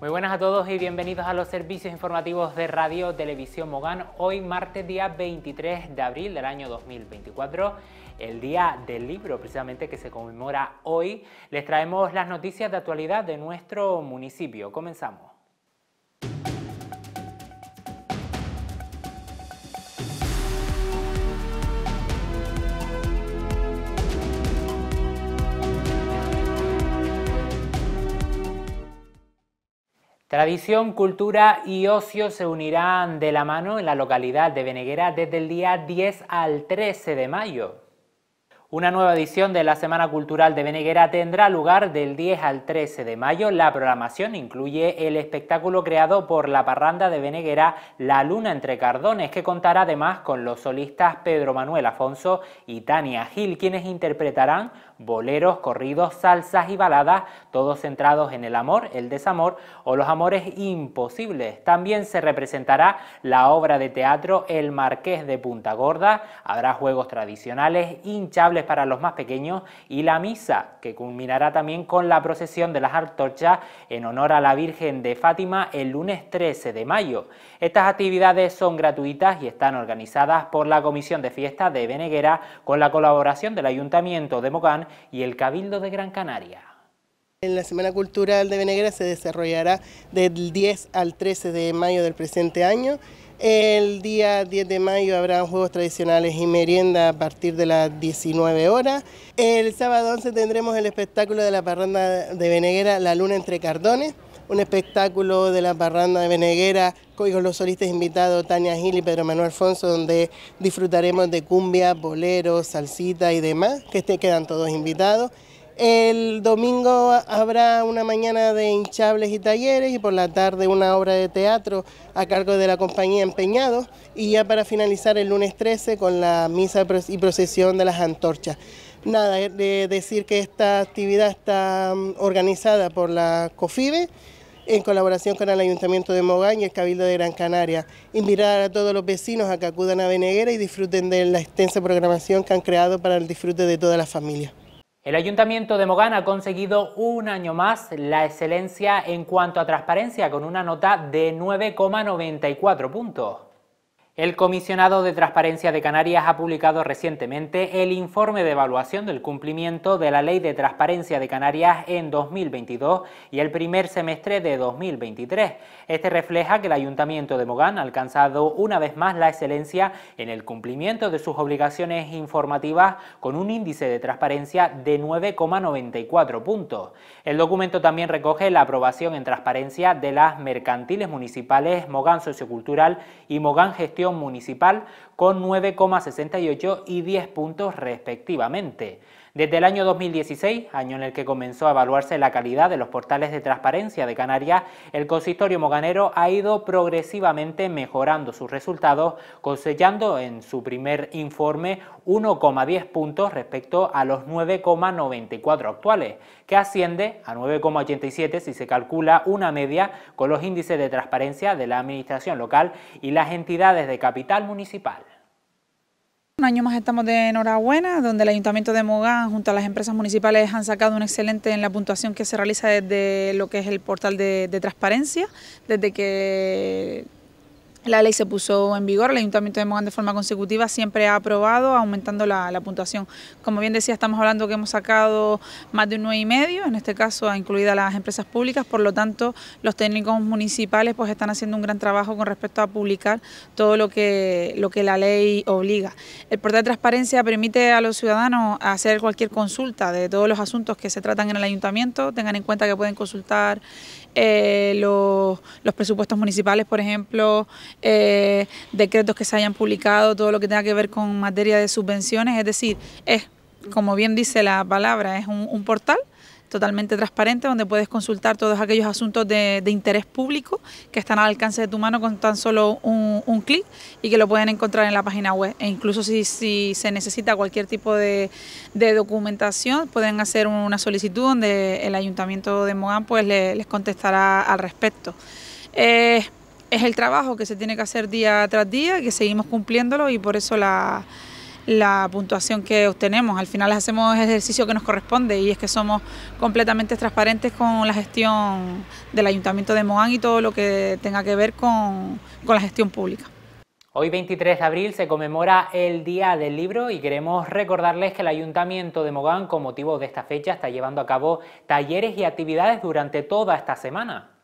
Muy buenas a todos y bienvenidos a los servicios informativos de Radio Televisión Mogán. Hoy martes día 23 de abril del año 2024, el día del libro precisamente que se conmemora hoy. Les traemos las noticias de actualidad de nuestro municipio. Comenzamos. Tradición, cultura y ocio se unirán de la mano en la localidad de Beneguera desde el día 10 al 13 de mayo. Una nueva edición de la Semana Cultural de Beneguera tendrá lugar del 10 al 13 de mayo. La programación incluye el espectáculo creado por la parranda de Beneguera La Luna entre Cardones, que contará además con los solistas Pedro Manuel Afonso y Tania Gil, quienes interpretarán boleros, corridos, salsas y baladas, todos centrados en el amor, el desamor o los amores imposibles. También se representará la obra de teatro El Marqués de Punta Gorda, habrá juegos tradicionales, hinchables para los más pequeños y la misa, que culminará también con la procesión de las antorchas en honor a la Virgen de Fátima el lunes 13 de mayo. Estas actividades son gratuitas y están organizadas por la Comisión de Fiestas de Beneguera con la colaboración del Ayuntamiento de Mogán y el Cabildo de Gran Canaria. En la Semana Cultural de Beneguera se desarrollará del 10 al 13 de mayo del presente año. El día 10 de mayo habrá juegos tradicionales y merienda a partir de las 19 horas. El sábado 11 tendremos el espectáculo de la parranda de Beneguera La Luna entre Cardones un espectáculo de la parranda de Beneguera con los solistas invitados Tania Gil y Pedro Manuel Alfonso, donde disfrutaremos de cumbia, bolero, salsita y demás, que te este, quedan todos invitados. El domingo habrá una mañana de hinchables y talleres y por la tarde una obra de teatro a cargo de la compañía Empeñados y ya para finalizar el lunes 13 con la misa y procesión de las antorchas. Nada, eh, de decir que esta actividad está mm, organizada por la COFIBE en colaboración con el Ayuntamiento de Mogán y el Cabildo de Gran Canaria. Invitar a todos los vecinos a que acudan a Beneguera y disfruten de la extensa programación que han creado para el disfrute de toda la familia. El Ayuntamiento de Mogán ha conseguido un año más la excelencia en cuanto a transparencia con una nota de 9,94 puntos. El comisionado de Transparencia de Canarias ha publicado recientemente el informe de evaluación del cumplimiento de la Ley de Transparencia de Canarias en 2022 y el primer semestre de 2023. Este refleja que el Ayuntamiento de Mogán ha alcanzado una vez más la excelencia en el cumplimiento de sus obligaciones informativas con un índice de transparencia de 9,94 puntos. El documento también recoge la aprobación en transparencia de las mercantiles municipales Mogán Sociocultural y Mogán Gestión Municipal con 9,68 y 10 puntos respectivamente. Desde el año 2016, año en el que comenzó a evaluarse la calidad de los portales de transparencia de Canarias, el consistorio moganero ha ido progresivamente mejorando sus resultados, cosechando en su primer informe 1,10 puntos respecto a los 9,94 actuales, que asciende a 9,87 si se calcula una media con los índices de transparencia de la Administración local y las entidades de capital municipal. Un año más estamos de enhorabuena, donde el Ayuntamiento de Mogán junto a las empresas municipales han sacado un excelente en la puntuación que se realiza desde lo que es el portal de, de transparencia, desde que la ley se puso en vigor, el Ayuntamiento de Mogán de forma consecutiva siempre ha aprobado aumentando la, puntuación. Como bien decía, estamos hablando que hemos sacado más de un medio, en este caso incluidas las empresas públicas, por lo tanto los técnicos municipales pues están haciendo un gran trabajo con respecto a publicar todo lo que, lo que la ley obliga. El portal de transparencia permite a los ciudadanos hacer cualquier consulta de todos los asuntos que se tratan en el Ayuntamiento, tengan en cuenta que pueden consultar eh, los, presupuestos municipales, por ejemplo, eh, decretos que se hayan publicado, todo lo que tenga que ver con materia de subvenciones, es decir, es, como bien dice la palabra, es un portal totalmente transparente donde puedes consultar todos aquellos asuntos de, interés público que están al alcance de tu mano con tan solo un, clic y que lo pueden encontrar en la página web. E incluso si, se necesita cualquier tipo de, documentación, pueden hacer una solicitud donde el ayuntamiento de Mogán pues, les contestará al respecto. Eh, es el trabajo que se tiene que hacer día tras día, que seguimos cumpliéndolo y por eso la, la puntuación que obtenemos. Al final hacemos el ejercicio que nos corresponde y es que somos completamente transparentes con la gestión del Ayuntamiento de Mogán y todo lo que tenga que ver con, con la gestión pública. Hoy 23 de abril se conmemora el Día del Libro y queremos recordarles que el Ayuntamiento de Mogán con motivo de esta fecha está llevando a cabo talleres y actividades durante toda esta semana.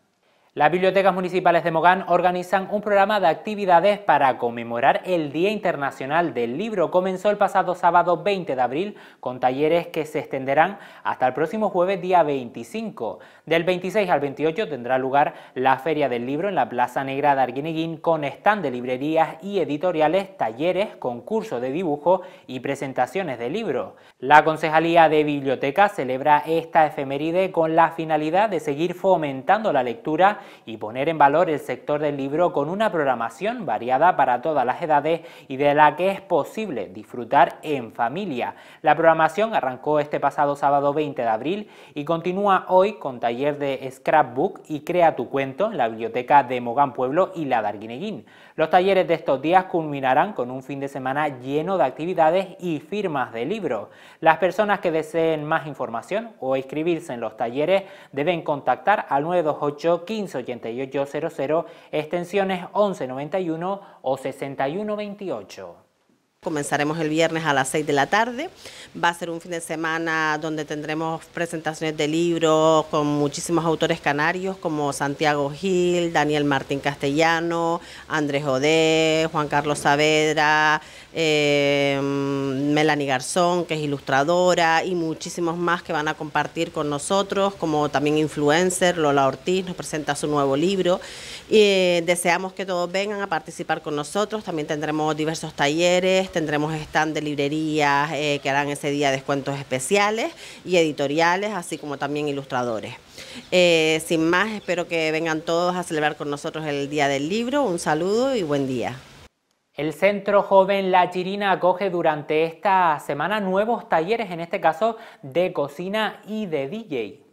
Las bibliotecas municipales de Mogán organizan un programa de actividades para conmemorar el Día Internacional del Libro. Comenzó el pasado sábado 20 de abril con talleres que se extenderán hasta el próximo jueves día 25. Del 26 al 28 tendrá lugar la Feria del Libro en la Plaza Negra de Arguineguín con stand de librerías y editoriales, talleres, concursos de dibujo y presentaciones de libros. La Concejalía de Bibliotecas celebra esta efeméride con la finalidad de seguir fomentando la lectura y poner en valor el sector del libro con una programación variada para todas las edades y de la que es posible disfrutar en familia. La programación arrancó este pasado sábado 20 de abril y continúa hoy con taller de scrapbook y crea tu cuento en la biblioteca de Mogán Pueblo y la de Los talleres de estos días culminarán con un fin de semana lleno de actividades y firmas de libros. Las personas que deseen más información o inscribirse en los talleres deben contactar al 928 15 8800 extensiones 1191 o 6128. Comenzaremos el viernes a las 6 de la tarde. Va a ser un fin de semana donde tendremos presentaciones de libros con muchísimos autores canarios como Santiago Gil, Daniel Martín Castellano, Andrés Odé, Juan Carlos Saavedra, eh, Melanie Garzón, que es ilustradora, y muchísimos más que van a compartir con nosotros, como también influencer, Lola Ortiz nos presenta su nuevo libro. Y, eh, deseamos que todos vengan a participar con nosotros, también tendremos diversos talleres, tendremos stand de librerías eh, que harán ese día descuentos especiales y editoriales, así como también ilustradores. Eh, sin más, espero que vengan todos a celebrar con nosotros el Día del Libro. Un saludo y buen día. El Centro Joven La Chirina acoge durante esta semana nuevos talleres, en este caso de cocina y de DJ.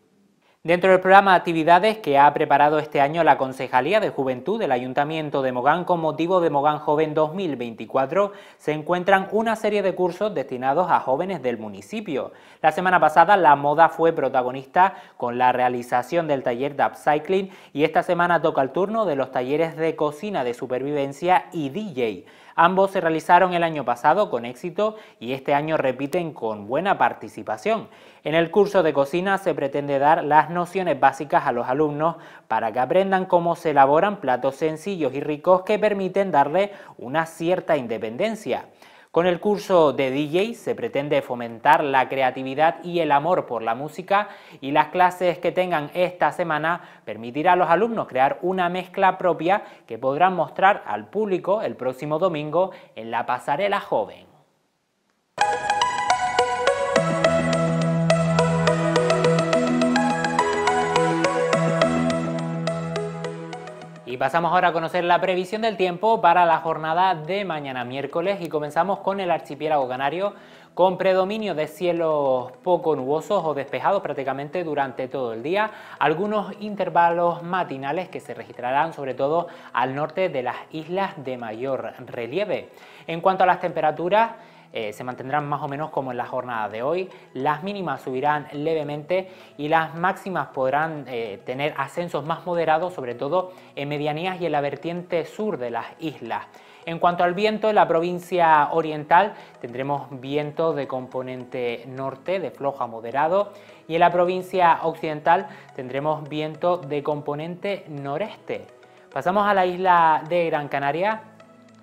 Dentro del programa de actividades que ha preparado este año la Concejalía de Juventud del Ayuntamiento de Mogán con motivo de Mogán Joven 2024 se encuentran una serie de cursos destinados a jóvenes del municipio. La semana pasada la moda fue protagonista con la realización del taller de upcycling y esta semana toca el turno de los talleres de cocina de supervivencia y DJ. Ambos se realizaron el año pasado con éxito y este año repiten con buena participación. En el curso de cocina se pretende dar las nociones básicas a los alumnos para que aprendan cómo se elaboran platos sencillos y ricos que permiten darle una cierta independencia. Con el curso de DJ se pretende fomentar la creatividad y el amor por la música y las clases que tengan esta semana permitirá a los alumnos crear una mezcla propia que podrán mostrar al público el próximo domingo en la pasarela joven. pasamos ahora a conocer la previsión del tiempo para la jornada de mañana miércoles y comenzamos con el archipiélago canario con predominio de cielos poco nubosos o despejados prácticamente durante todo el día, algunos intervalos matinales que se registrarán sobre todo al norte de las islas de mayor relieve. En cuanto a las temperaturas, eh, se mantendrán más o menos como en la jornada de hoy. Las mínimas subirán levemente y las máximas podrán eh, tener ascensos más moderados, sobre todo en medianías y en la vertiente sur de las islas. En cuanto al viento, en la provincia oriental tendremos viento de componente norte, de floja moderado, y en la provincia occidental tendremos viento de componente noreste. Pasamos a la isla de Gran Canaria,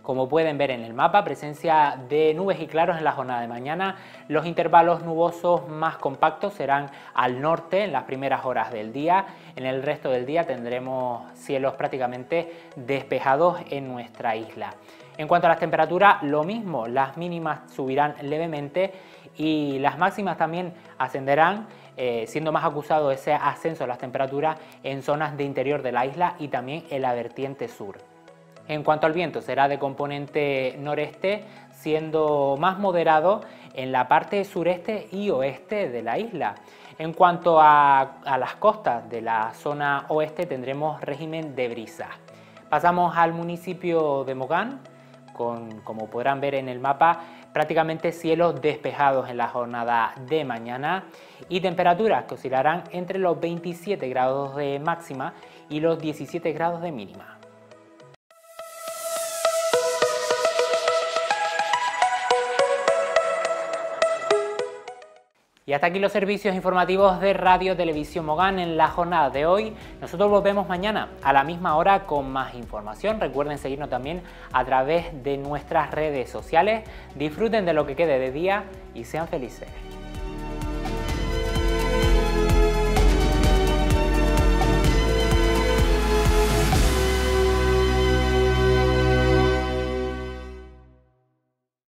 como pueden ver en el mapa, presencia de nubes y claros en la jornada de mañana. Los intervalos nubosos más compactos serán al norte en las primeras horas del día. En el resto del día tendremos cielos prácticamente despejados en nuestra isla. En cuanto a las temperaturas, lo mismo, las mínimas subirán levemente y las máximas también ascenderán, eh, siendo más acusado ese ascenso de las temperaturas en zonas de interior de la isla y también en la vertiente sur. En cuanto al viento, será de componente noreste, siendo más moderado en la parte sureste y oeste de la isla. En cuanto a, las costas de la zona oeste, tendremos régimen de brisa. Pasamos al municipio de Mogán, con, como podrán ver en el mapa, prácticamente cielos despejados en la jornada de mañana y temperaturas que oscilarán entre los 27 grados de máxima y los 17 grados de mínima. Y hasta aquí los servicios informativos de Radio Televisión Mogán en la jornada de hoy. Nosotros volvemos mañana a la misma hora con más información. Recuerden seguirnos también a través de nuestras redes sociales. Disfruten de lo que quede de día y sean felices.